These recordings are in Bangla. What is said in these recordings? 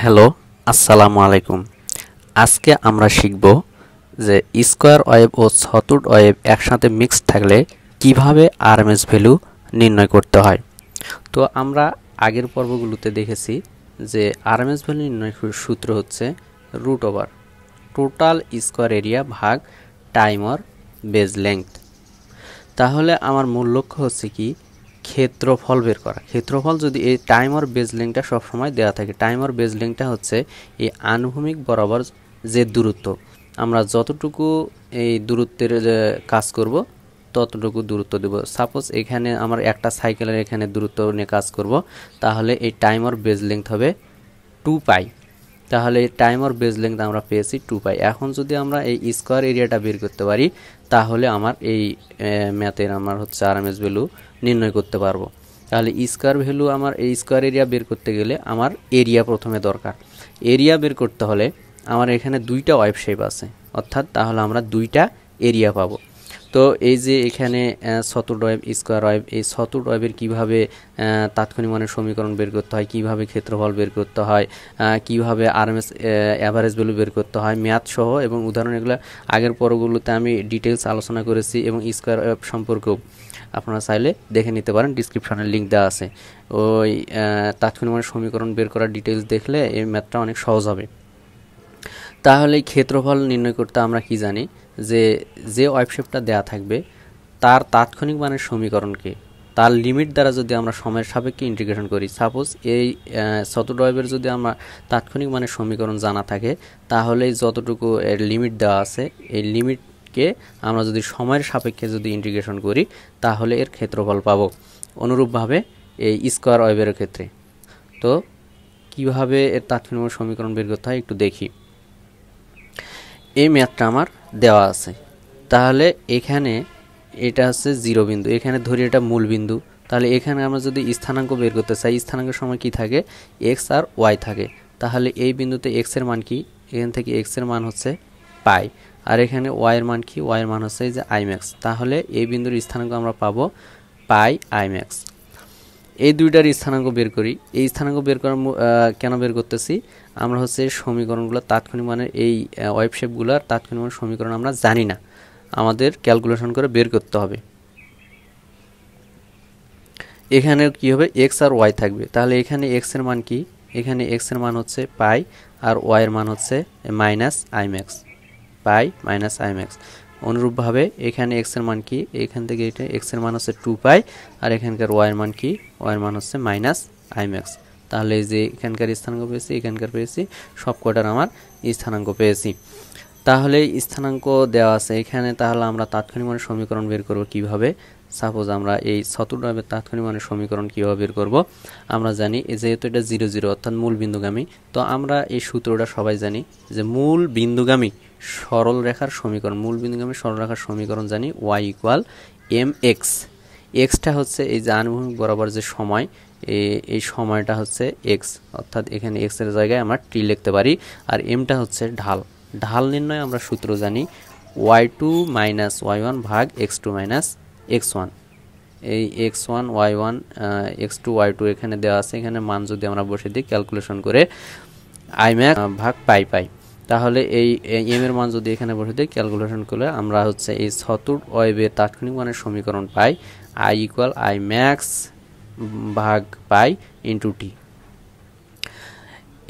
হ্যালো আসসালামু আলাইকুম আজকে আমরা শিখব যে স্কোয়ার ওয়েব ও সতুট ওয়েব একসাথে মিক্সড থাকলে কিভাবে আরএমএস ভ্যালু নির্ণয় করতে হয় তো আমরা আগের পর্বগুলোতে দেখেছি যে আরএমএস ভ্যালু নির্ণয় সূত্র হচ্ছে root over total square area ভাগ টাইমর বেজ লেংথ তাহলে আমার মূল লক্ষ্য হচ্ছে কি ক্ষেত্রফল বের করা ক্ষেত্রফল যদি এই টাইম টাইমার বেজলিংটা সবসময় দেওয়া থাকে টাইমার বেজলিংটা হচ্ছে এই আনুভূমিক বরাবর যে দূরত্ব আমরা যতটুকু এই দূরত্বের কাজ করব ততটুকু দূরত্ব দেব সাপোজ এখানে আমার একটা সাইকেলের এখানে দূরত্ব নিয়ে কাজ করব তাহলে এই টাইম বেজ বেজলিংথ হবে টু পাই তাহলে টাইম অর বেজ লেন্থ আমরা পেয়েছি টু পাই এখন যদি আমরা এই স্কোয়ার এরিয়াটা বের করতে পারি তাহলে আমার এই ম্যাথের আমার হচ্ছে আর এমএস ভ্যালু নির্ণয় করতে পারবো তাহলে স্কোয়ার ভ্যালু আমার এই স্কোয়ার এরিয়া বের করতে গেলে আমার এরিয়া প্রথমে দরকার এরিয়া বের করতে হলে আমার এখানে দুইটা ওয়েব শেপ আছে অর্থাৎ তাহলে আমরা দুইটা এরিয়া পাবো তো এই যে এখানে সতুর ওয়েব স্কোয়ার ওয়েব এই সতুর ওয়েবের কীভাবে তাৎক্ষণিক মানের সমীকরণ বের করতে হয় কিভাবে ক্ষেত্রফল বের করতে হয় কিভাবে আরএমএস অ্যাভারেজ ভ্যালু বের করতে হয় ম্যাথসহ এবং উদাহরণ এগুলো আগের পরগুলোতে আমি ডিটেলস আলোচনা করেছি এবং স্কোয়ার ওয়েব সম্পর্কেও আপনারা চাইলে দেখে নিতে পারেন ডিসক্রিপশনের লিঙ্ক দেওয়া আছে ওই তাৎক্ষণিক মানের সমীকরণ বের করার ডিটেলস দেখলে এই ম্যাথটা অনেক সহজ হবে তাহলে ক্ষেত্রফল নির্ণয় করতে আমরা কি জানি যে যে ওয়েবশেপটা দেয়া থাকবে তার তাৎক্ষণিক মানের সমীকরণকে তার লিমিট দ্বারা যদি আমরা সময়ের সাপেক্ষে ইন্টিগ্রেশন করি সাপোজ এই ওয়েবের যদি আমরা তাৎক্ষণিক মানের সমীকরণ জানা থাকে তাহলে যতটুকু এর লিমিট দেওয়া আছে এই লিমিটকে আমরা যদি সময়ের সাপেক্ষে যদি ইন্টিগ্রেশন করি তাহলে এর ক্ষেত্রফল পাবো অনুরূপভাবে এই স্কোয়ার ওয়েবের ক্ষেত্রে তো কিভাবে এর তাৎক্ষণিক সমীকরণ বের করতে হয় একটু দেখি এই ম্যাথটা আমার দেওয়া আছে তাহলে এখানে এটা হচ্ছে জিরো বিন্দু এখানে ধরি এটা মূল বিন্দু তাহলে এখানে আমরা যদি স্থানাঙ্ক বের করতে চাই স্থানাঙ্কের সময় কি থাকে এক্স আর ওয়াই থাকে তাহলে এই বিন্দুতে এক্স এর মান কি এখান থেকে এক্স এর মান হচ্ছে পাই আর এখানে ওয়াই মান কি ওয়াইয়ের মান হচ্ছে এই যে আইম্যাক্স তাহলে এই বিন্দুর স্থানাঙ্ক আমরা পাবো পাই আইম্যাক্স এই দুইটার স্থানাঙ্ক বের করি এই স্থানাঙ্ক বের করার কেন বের করতেছি আমরা হচ্ছে সমীকরণগুলো তাৎক্ষণিক মানের এই ওয়েবশেপগুলো আর তাৎক্ষণিক মানের সমীকরণ আমরা জানি না আমাদের ক্যালকুলেশন করে বের করতে হবে এখানে কি হবে এক্স আর ওয়াই থাকবে তাহলে এখানে এক্স এর মান কি এখানে এক্স এর মান হচ্ছে পাই আর ওয়াই এর মান হচ্ছে মাইনাস আইম্যাক্স পাই মাইনাস আইম্যাক্স অনুরূপভাবে এখানে এক্স এর মান কি এখান থেকে এটা এক্স এর মান হচ্ছে টু পাই আর এখানকার ওয়ার মান কি ওয়ার মান হচ্ছে মাইনাস আইম্যাক্স তাহলে যে এখানকার স্থানাঙ্ক পেয়েছি এখানকার পেয়েছি সব কটার আমার স্থানাঙ্ক পেয়েছি তাহলে স্থানাঙ্ক দেওয়া আছে এখানে তাহলে আমরা তাৎক্ষণিক মানে সমীকরণ বের করবো কীভাবে সাপোজ আমরা এই শতগ্রামের তাৎক্ষণিক মানের সমীকরণ কীভাবে বের করব আমরা জানি যেহেতু এটা জিরো জিরো অর্থাৎ মূল বিন্দুগামী তো আমরা এই সূত্রটা সবাই জানি যে মূল বিন্দুগামী সরল রেখার সমীকরণ মূল বিন্দুগামী সরল রেখার সমীকরণ জানি ওয়াই ইকুয়াল এম এক্স এক্সটা হচ্ছে এই যে আনুভূমিক বরাবর যে সময় এই সময়টা হচ্ছে এক্স অর্থাৎ এখানে এক্সের জায়গায় আমরা টি লিখতে পারি আর এমটা হচ্ছে ঢাল ঢাল নির্ণয় আমরা সূত্র জানি Y two minus Y one ভাগ X two minus X one এই X one Y one X two Y two এখানে দেওয়া আছে এখানে মান যদি আমরা বসে দিই ক্যালকুলেশন করে আই ম্যাক ভাগ পাই পাই তাহলে এই এম এর মান যদি এখানে বসে দিই ক্যালকুলেশন করলে আমরা হচ্ছে এই সতুর ওয়েবের তাৎক্ষণিক মানের সমীকরণ পাই আই ইকুয়াল আই ম্যাক্স ভাগ পাই ইন্টু টি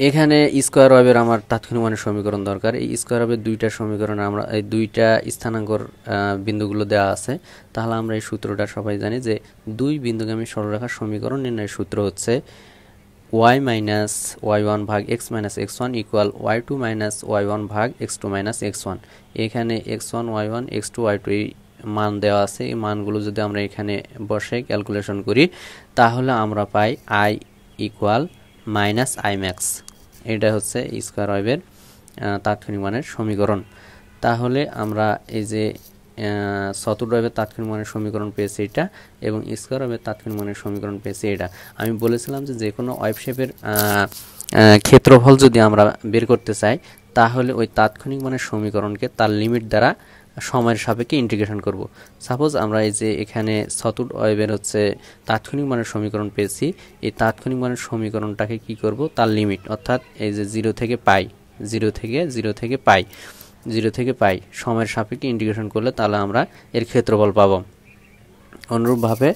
এখানে স্কোয়ার ওয়েবের আমার তাৎক্ষণিক মানের সমীকরণ দরকার এই স্কোয়ার ওয়েবের দুইটা সমীকরণ আমরা এই দুইটা স্থানাঙ্কর বিন্দুগুলো দেওয়া আছে তাহলে আমরা এই সূত্রটা সবাই জানি যে দুই বিন্দুকে আমি সরলরেখার সমীকরণ নির্ণয়ের সূত্র হচ্ছে ওয়াই মাইনাস ওয়াই ওয়ান ভাগ X minus X one equal Y two minus Y one ভাগ X two minus X one এখানে X one Y one X two Y two এই মান দেওয়া আছে এই মানগুলো যদি আমরা এখানে বসে ক্যালকুলেশন করি তাহলে আমরা পাই I equal minus I max এটা হচ্ছে স্কোয়ার ওয়েভের তাৎক্ষণিক মানের সমীকরণ তাহলে আমরা এই যে সতেরো ওয়েভের তাৎক্ষণিক মানের সমীকরণ পেয়েছি এটা এবং স্কোয়ার ওয়েভের তাৎক্ষণিক মানের সমীকরণ পেয়েছি এটা আমি বলেছিলাম যে যে কোনো ওয়েব ক্ষেত্রফল যদি আমরা বের করতে চাই তাহলে ওই তাৎক্ষণিক মানের সমীকরণকে তার লিমিট দ্বারা সময়ের সাপেক্ষে ইন্টিগ্রেশন করব সাপোজ আমরা এই যে এখানে সতুট ওয়েবের হচ্ছে তাৎক্ষণিক মানের সমীকরণ পেয়েছি এই তাৎক্ষণিক মানের সমীকরণটাকে কি করব তার লিমিট অর্থাৎ এই যে জিরো থেকে পাই জিরো থেকে জিরো থেকে পাই জিরো থেকে পাই সময়ের সাপেক্ষে ইন্টিগ্রেশন করলে তাহলে আমরা এর ক্ষেত্রফল পাবো অনুরূপভাবে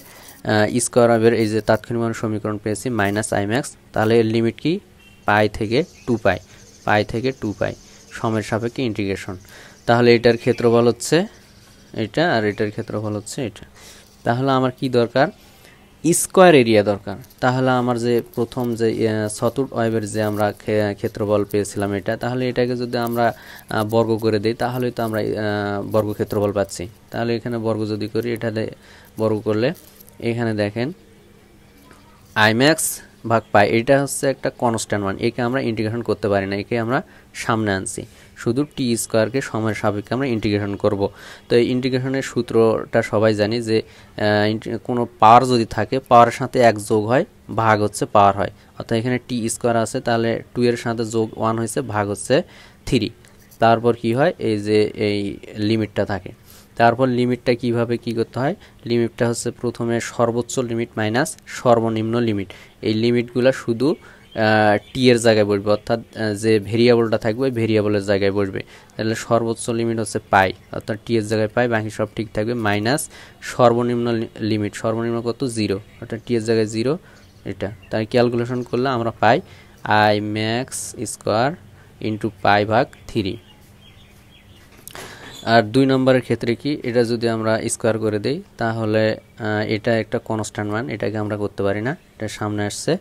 স্কোয়ার ওয়েবের এই যে তাৎক্ষণিক মানের সমীকরণ পেয়েছি মাইনাস আইম্যাক্স তাহলে এর লিমিট কি পাই থেকে টু পাই পাই থেকে টু পাই সময়ের সাপেক্ষে ইন্টিগ্রেশন তাহলে এটার ক্ষেত্রফল হচ্ছে এটা আর এটার ক্ষেত্রফল হচ্ছে এটা তাহলে আমার কি দরকার স্কোয়ার এরিয়া দরকার তাহলে আমার যে প্রথম যে সতুর ওয়েবের যে আমরা ক্ষেত্রফল পেয়েছিলাম এটা তাহলে এটাকে যদি আমরা বর্গ করে দিই তাহলে তো আমরা বর্গ ক্ষেত্রফল পাচ্ছি তাহলে এখানে বর্গ যদি করি এটাতে বর্গ করলে এখানে দেখেন আইম্যাক্স ভাগ পাই এটা হচ্ছে একটা কনস্ট্যান্ট মান একে আমরা ইন্টিগ্রেশন করতে পারি না একে আমরা সামনে আনছি শুধু টি স্কোয়ারকে সময়ের সাপেক্ষে আমরা ইন্টিগ্রেশন করব তো এই ইন্টিগ্রেশনের সূত্রটা সবাই জানি যে কোনো পাওয়ার যদি থাকে পাওয়ারের সাথে এক যোগ হয় ভাগ হচ্ছে পাওয়ার হয় অর্থাৎ এখানে টি স্কোয়ার আছে তাহলে টু এর সাথে যোগ ওয়ান হয়েছে ভাগ হচ্ছে থ্রি তারপর কি হয় এই যে এই লিমিটটা থাকে তারপর লিমিটটা কিভাবে কি করতে হয় লিমিটটা হচ্ছে প্রথমে সর্বোচ্চ লিমিট মাইনাস সর্বনিম্ন লিমিট এই লিমিটগুলো শুধু টি এর জায়গায় বসবে অর্থাৎ যে ভেরিয়েবলটা থাকবে ভেরিয়েবলের জায়গায় বসবে তাহলে সর্বোচ্চ লিমিট হচ্ছে পাই অর্থাৎ টি এর জায়গায় পাই বাকি সব ঠিক থাকবে মাইনাস সর্বনিম্ন লিমিট সর্বনিম্ন কত জিরো অর্থাৎ টি এর জায়গায় জিরো এটা তাই ক্যালকুলেশন করলে আমরা পাই I max square into pi ভাগ থ্রি আর দুই নম্বরের ক্ষেত্রে কি এটা যদি আমরা স্কোয়ার করে দেই তাহলে এটা একটা কনস্ট্যান্ট মান এটাকে আমরা করতে পারি না এটা সামনে আসছে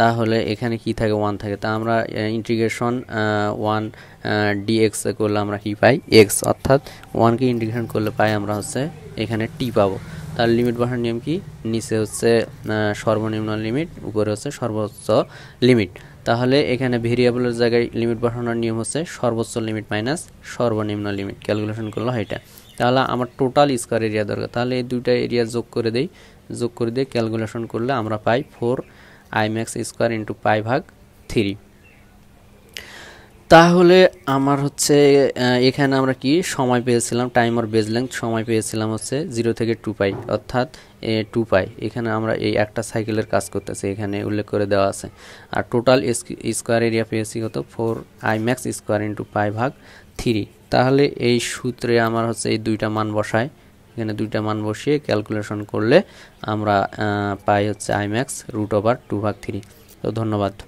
তাহলে এখানে কি থাকে ওয়ান থাকে তা আমরা ইন্টিগ্রেশন ওয়ান ডিএক্স করলে আমরা কি পাই এক্স অর্থাৎ ওয়ানকে ইন্টিগ্রেশন করলে পাই আমরা হচ্ছে এখানে টি পাবো তার লিমিট বসার নিয়ম কি নিচে হচ্ছে সর্বনিম্ন লিমিট উপরে হচ্ছে সর্বোচ্চ লিমিট তাহলে এখানে ভেরিয়েবলের জায়গায় লিমিট বসানোর নিয়ম হচ্ছে সর্বোচ্চ লিমিট মাইনাস সর্বনিম্ন লিমিট ক্যালকুলেশন করলো এটা তাহলে আমার টোটাল স্কোয়ার এরিয়া দরকার তাহলে এই দুইটা এরিয়া যোগ করে দেই যোগ করে দিয়ে ক্যালকুলেশন করলে আমরা পাই four I max square into pi ভাগ থ্রি তাহলে আমার হচ্ছে এখানে আমরা কি সময় পেয়েছিলাম টাইম আর বেজ লেন্থ সময় পেয়েছিলাম হচ্ছে জিরো থেকে টু পাই অর্থাৎ টু পাই এখানে আমরা এই একটা সাইকেলের কাজ করতেছি এখানে উল্লেখ করে দেওয়া আছে আর টোটাল স্কোয়ার এরিয়া পেয়েছি কত four I max square into pi ভাগ থ্রি তাহলে এই সূত্রে আমার হচ্ছে এই দুইটা মান বসায় এখানে দুইটা মান বসিয়ে ক্যালকুলেশন করলে আমরা পাই হচ্ছে আইম্যাক্স রুট ওভার টু ভাগ থ্রি তো ধন্যবাদ